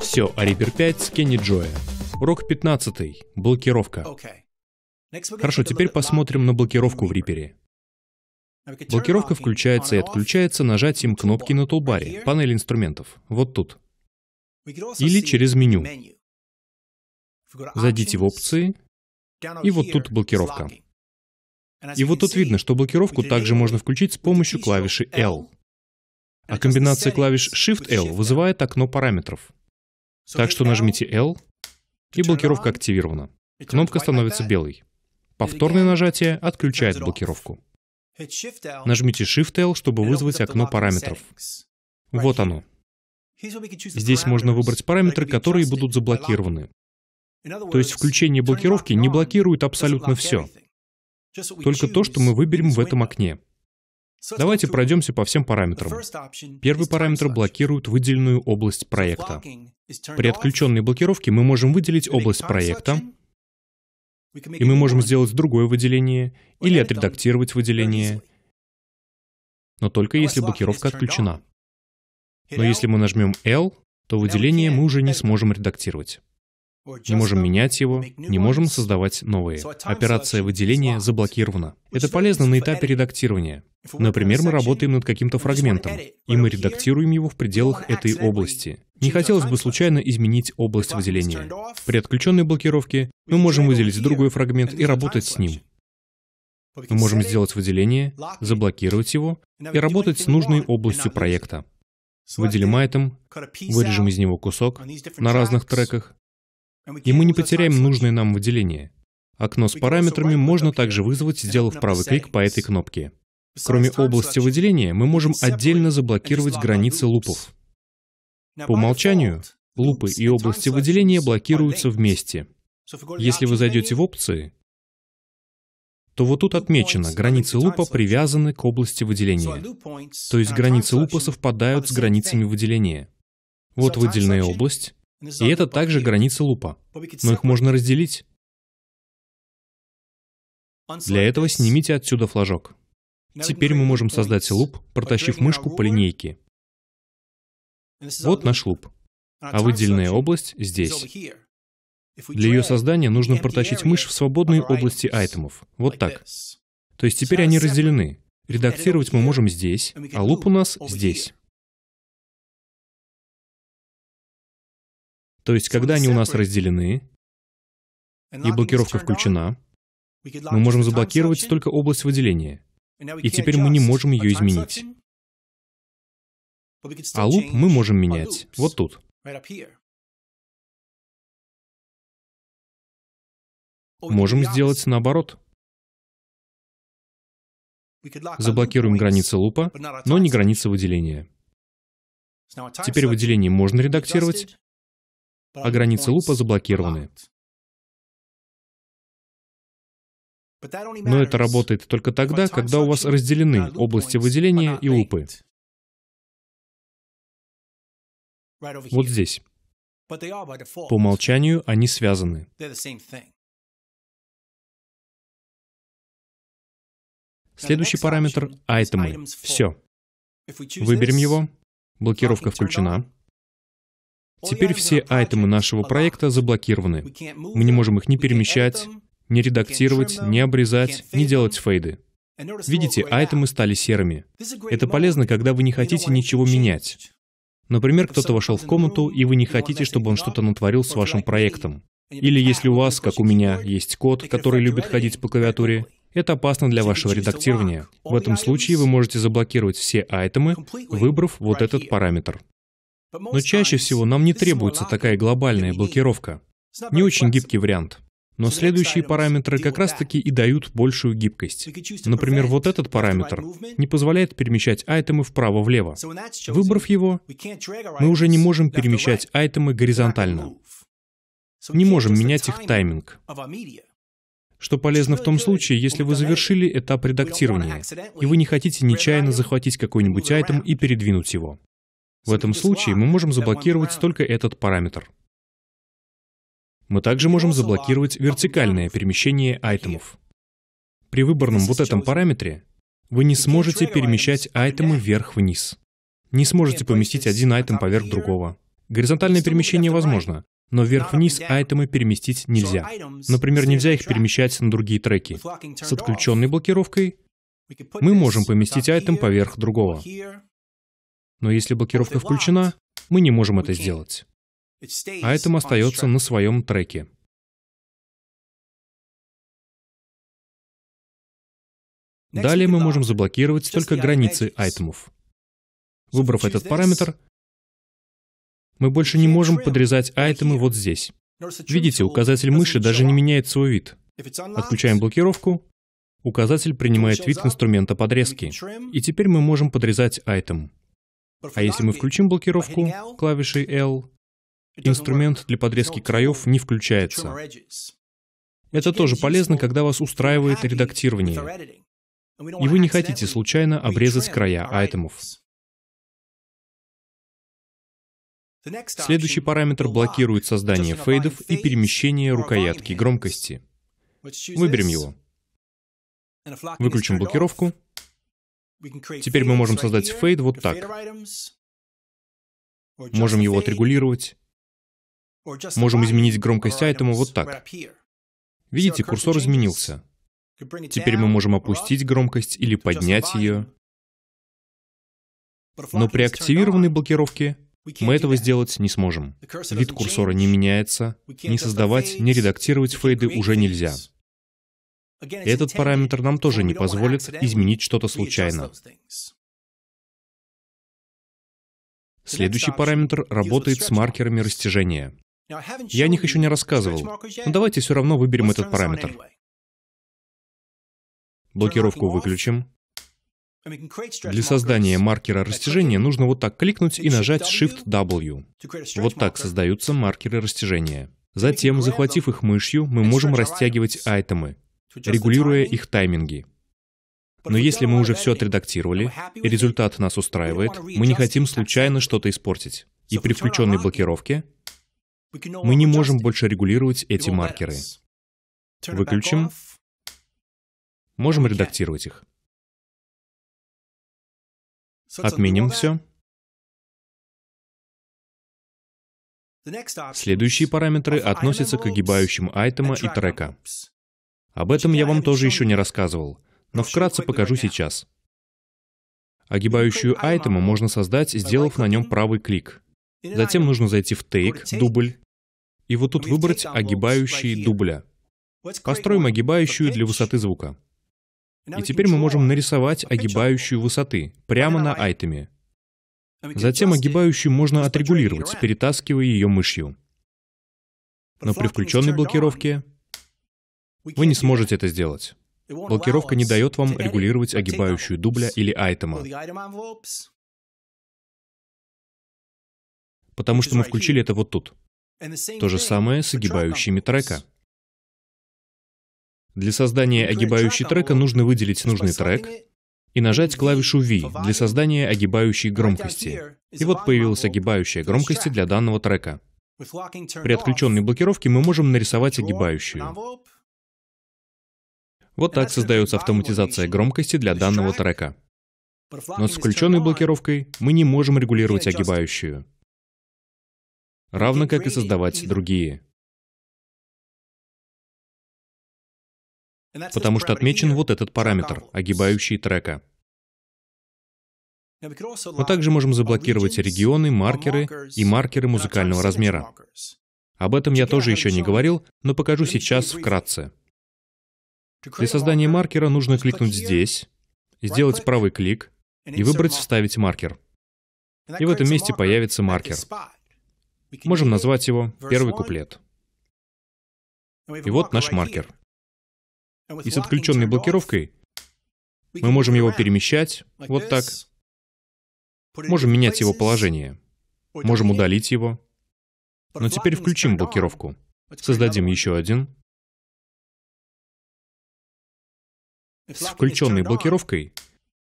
Все о а Reaper 5 с Кенни Джоя. Урок 15. Блокировка. Хорошо, теперь посмотрим на блокировку в Reaper. Блокировка включается и отключается нажатием кнопки на тулбаре, Панель инструментов, вот тут. Или через меню. Зайдите в опции, и вот тут блокировка. И вот тут видно, что блокировку также можно включить с помощью клавиши L. А комбинация клавиш Shift-L вызывает окно параметров. Так что нажмите L, и блокировка активирована. Кнопка становится белой. Повторное нажатие отключает блокировку. Нажмите Shift-L, чтобы вызвать окно параметров. Вот оно. Здесь можно выбрать параметры, которые будут заблокированы. То есть включение блокировки не блокирует абсолютно все только то, что мы выберем в этом окне. Давайте пройдемся по всем параметрам. Первый параметр блокирует выделенную область проекта. При отключенной блокировке мы можем выделить область проекта, и мы можем сделать другое выделение или отредактировать выделение, но только если блокировка отключена. Но если мы нажмем L, то выделение мы уже не сможем редактировать. Не можем менять его, не можем создавать новые. Операция выделения заблокирована. Это полезно на этапе редактирования. Например, мы работаем над каким-то фрагментом, и мы редактируем его в пределах этой области. Не хотелось бы случайно изменить область выделения. При отключенной блокировке мы можем выделить другой фрагмент и работать с ним. Мы можем сделать выделение, заблокировать его и работать с нужной областью проекта. Выделим айтем, вырежем из него кусок на разных треках, и мы не потеряем нужное нам выделение. Окно с параметрами можно также вызвать, сделав правый клик по этой кнопке. Кроме области выделения, мы можем отдельно заблокировать границы лупов. По умолчанию, лупы и области выделения блокируются вместе. Если вы зайдете в опции, то вот тут отмечено, границы лупа привязаны к области выделения. То есть границы лупа совпадают с границами выделения. Вот выделенная область, и это также граница лупа. Но их можно разделить. Для этого снимите отсюда флажок. Теперь мы можем создать луп, протащив мышку по линейке. Вот наш луп. А выделенная область здесь. Для ее создания нужно протащить мышь в свободные области айтемов. Вот так. То есть теперь они разделены. Редактировать мы можем здесь, а луп у нас здесь. То есть, когда они у нас разделены и блокировка включена, мы можем заблокировать только область выделения, и теперь мы не можем ее изменить. А луп мы можем менять вот тут. Можем сделать наоборот. Заблокируем границы лупа, но не границы выделения. Теперь выделение можно редактировать, а границы лупа заблокированы. Но это работает только тогда, когда у вас разделены области выделения и лупы. Вот здесь. По умолчанию они связаны. Следующий параметр — айтемы. Все. Выберем его. Блокировка включена. Теперь все айтемы нашего проекта заблокированы. Мы не можем их ни перемещать, ни редактировать, ни обрезать, ни делать фейды. Видите, айтемы стали серыми. Это полезно, когда вы не хотите ничего менять. Например, кто-то вошел в комнату, и вы не хотите, чтобы он что-то натворил с вашим проектом. Или если у вас, как у меня, есть код, который любит ходить по клавиатуре, это опасно для вашего редактирования. В этом случае вы можете заблокировать все айтемы, выбрав вот этот параметр. Но чаще всего нам не требуется такая глобальная блокировка. Не очень гибкий вариант. Но следующие параметры как раз-таки и дают большую гибкость. Например, вот этот параметр не позволяет перемещать айтемы вправо-влево. Выбрав его, мы уже не можем перемещать айтемы горизонтально. Не можем менять их тайминг. Что полезно в том случае, если вы завершили этап редактирования, и вы не хотите нечаянно захватить какой-нибудь айтем и передвинуть его. В этом случае мы можем заблокировать только этот параметр. Мы также можем заблокировать вертикальное перемещение айтемов. При выборном вот этом параметре вы не сможете перемещать айтемы вверх-вниз. Не сможете поместить один а айтем поверх другого. Горизонтальное перемещение возможно, но вверх-вниз айтемы переместить нельзя. Например, нельзя их перемещать на другие треки. С отключенной блокировкой мы можем поместить айтем поверх другого. Но если блокировка включена, мы не можем это сделать. А этом остается на своем треке. Далее мы можем заблокировать только границы айтемов. Выбрав этот параметр, мы больше не можем подрезать айтемы вот здесь. Видите, указатель мыши даже не меняет свой вид. Отключаем блокировку, указатель принимает вид инструмента подрезки. И теперь мы можем подрезать айтем. А если мы включим блокировку клавишей L, инструмент для подрезки краев не включается. Это тоже полезно, когда вас устраивает редактирование, и вы не хотите случайно обрезать края айтемов. Следующий параметр блокирует создание фейдов и перемещение рукоятки громкости. Выберем его. Выключим блокировку Теперь мы можем создать фейд вот так. Можем его отрегулировать. Можем изменить громкость айтема вот так. Видите, курсор изменился. Теперь мы можем опустить громкость или поднять ее. Но при активированной блокировке мы этого сделать не сможем. Вид курсора не меняется, не создавать, не редактировать фейды уже нельзя. Этот параметр нам тоже не позволит изменить что-то случайно. Следующий параметр работает с маркерами растяжения. Я о них еще не рассказывал, но давайте все равно выберем этот параметр. Блокировку выключим. Для создания маркера растяжения нужно вот так кликнуть и нажать Shift-W. Вот так создаются маркеры растяжения. Затем, захватив их мышью, мы можем растягивать айтемы регулируя их тайминги. Но если мы уже все отредактировали, и результат нас устраивает, мы не хотим случайно что-то испортить. И при включенной блокировке мы не можем больше регулировать эти маркеры. Выключим. Можем редактировать их. Отменим все. Следующие параметры относятся к огибающим айтема и трека. Об этом я вам тоже еще не рассказывал, но вкратце покажу сейчас. Огибающую айтему можно создать, сделав на нем правый клик. Затем нужно зайти в Take, дубль, и вот тут выбрать огибающие дубля. Построим огибающую для высоты звука. И теперь мы можем нарисовать огибающую высоты прямо на айтеме. Затем огибающую можно отрегулировать, перетаскивая ее мышью. Но при включенной блокировке вы не сможете это сделать. Блокировка не дает вам регулировать огибающую дубля или айтема, потому что мы включили это вот тут. То же самое с огибающими трека. Для создания огибающей трека нужно выделить нужный трек и нажать клавишу V для создания огибающей громкости. И вот появилась огибающая громкости для данного трека. При отключенной блокировке мы можем нарисовать огибающую. Вот так создается автоматизация громкости для данного трека. Но с включенной блокировкой мы не можем регулировать огибающую, равно как и создавать другие. Потому что отмечен вот этот параметр, огибающий трека. Мы также можем заблокировать регионы, маркеры и маркеры музыкального размера. Об этом я тоже еще не говорил, но покажу сейчас вкратце. Для создания маркера нужно кликнуть здесь, сделать правый клик и выбрать «Вставить маркер». И в этом месте появится маркер. Можем назвать его «Первый куплет». И вот наш маркер. И с отключенной блокировкой мы можем его перемещать вот так. Можем менять его положение. Можем удалить его. Но теперь включим блокировку. Создадим еще один. с включенной блокировкой,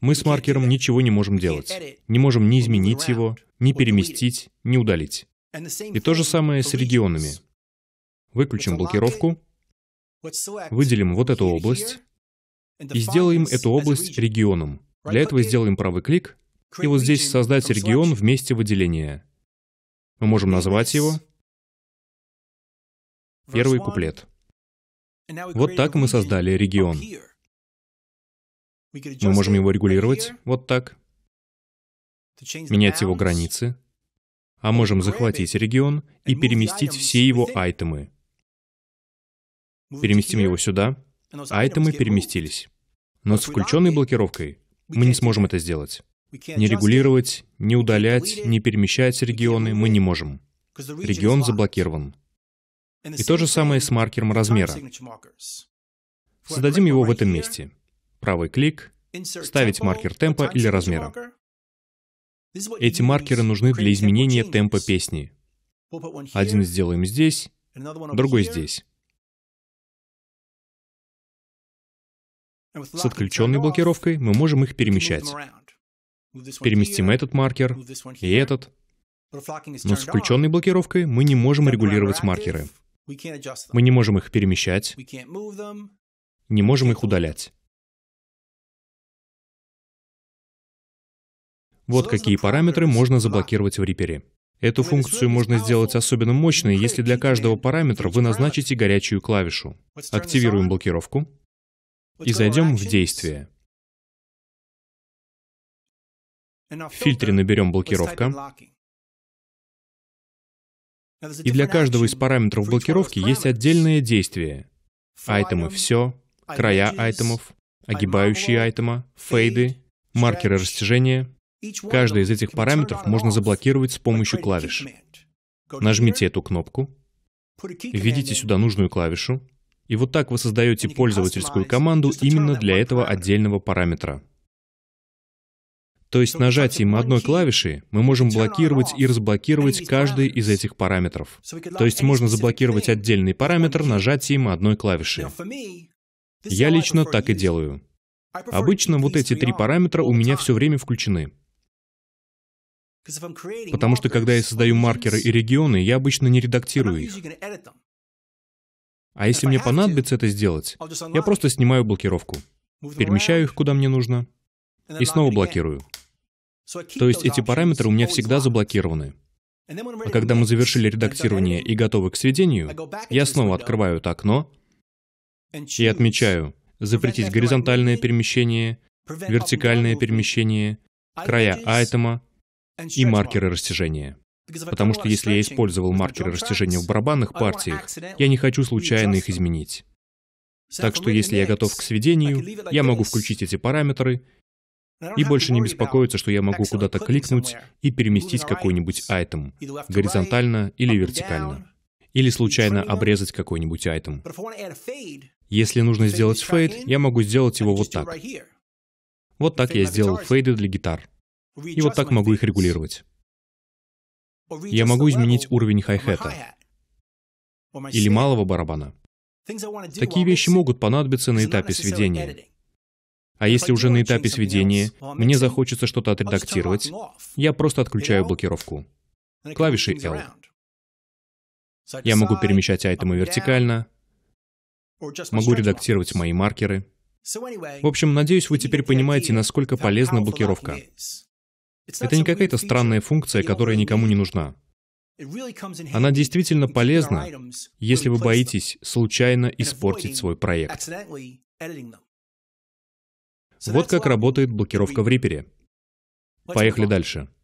мы с маркером ничего не можем делать. Не можем ни изменить его, ни переместить, ни удалить. И то же самое с регионами. Выключим блокировку, выделим вот эту область и сделаем эту область регионом. Для этого сделаем правый клик, и вот здесь «Создать регион» вместе месте выделения. Мы можем назвать его «Первый куплет». Вот так мы создали регион. Мы можем его регулировать вот так, менять его границы, а можем захватить регион и переместить все его айтемы. Переместим его сюда, а айтемы переместились. Но с включенной блокировкой мы не сможем это сделать. Не регулировать, не удалять, не перемещать регионы мы не можем. Регион заблокирован. И то же самое с маркером размера. Создадим его в этом месте правый клик, вставить маркер темпа или размера. Эти маркеры нужны для изменения темпа песни. Один сделаем здесь, другой здесь. С отключенной блокировкой мы можем их перемещать. Переместим этот маркер и этот. Но с включенной блокировкой мы не можем регулировать маркеры. Мы не можем их перемещать, не можем их удалять. Вот какие параметры можно заблокировать в Reaper. Эту функцию можно сделать особенно мощной, если для каждого параметра вы назначите горячую клавишу. Активируем блокировку и зайдем в «Действие». В фильтре наберем «Блокировка». И для каждого из параметров блокировки есть отдельное действие. Айтемы «Все», края айтемов, огибающие айтема, фейды, маркеры растяжения. Каждый из этих параметров можно заблокировать с помощью клавиш. Нажмите эту кнопку, введите сюда нужную клавишу, и вот так вы создаете пользовательскую команду именно для этого отдельного параметра. То есть нажатием одной клавиши мы можем блокировать и разблокировать каждый из этих параметров. То есть можно заблокировать отдельный параметр нажатием одной клавиши. Я лично так и делаю. Обычно вот эти три параметра у меня все время включены. Потому что когда я создаю маркеры и регионы, я обычно не редактирую их. А если мне понадобится это сделать, я просто снимаю блокировку, перемещаю их куда мне нужно и снова блокирую. То есть эти параметры у меня всегда заблокированы. А когда мы завершили редактирование и готовы к сведению, я снова открываю это окно и отмечаю «Запретить горизонтальное перемещение», «Вертикальное перемещение», «Края айтема», и маркеры растяжения. Потому что если я использовал маркеры растяжения в барабанных партиях, я не хочу случайно их изменить. Так что если я готов к сведению, я могу включить эти параметры и больше не беспокоиться, что я могу куда-то кликнуть и переместить какой-нибудь айтем, горизонтально или вертикально. Или случайно обрезать какой-нибудь айтем. Если нужно сделать фейд, я могу сделать его вот так. Вот так я сделал фейды для гитар. И вот так могу их регулировать. Я могу изменить уровень хай-хета или малого барабана. Такие вещи могут понадобиться на этапе сведения. А если уже на этапе сведения мне захочется что-то отредактировать, я просто отключаю блокировку. клавишей L. Я могу перемещать айтемы вертикально, могу редактировать мои маркеры. В общем, надеюсь, вы теперь понимаете, насколько полезна блокировка. Это не какая-то странная функция, которая никому не нужна. Она действительно полезна, если вы боитесь случайно испортить свой проект. Вот как работает блокировка в Reaper. Поехали дальше.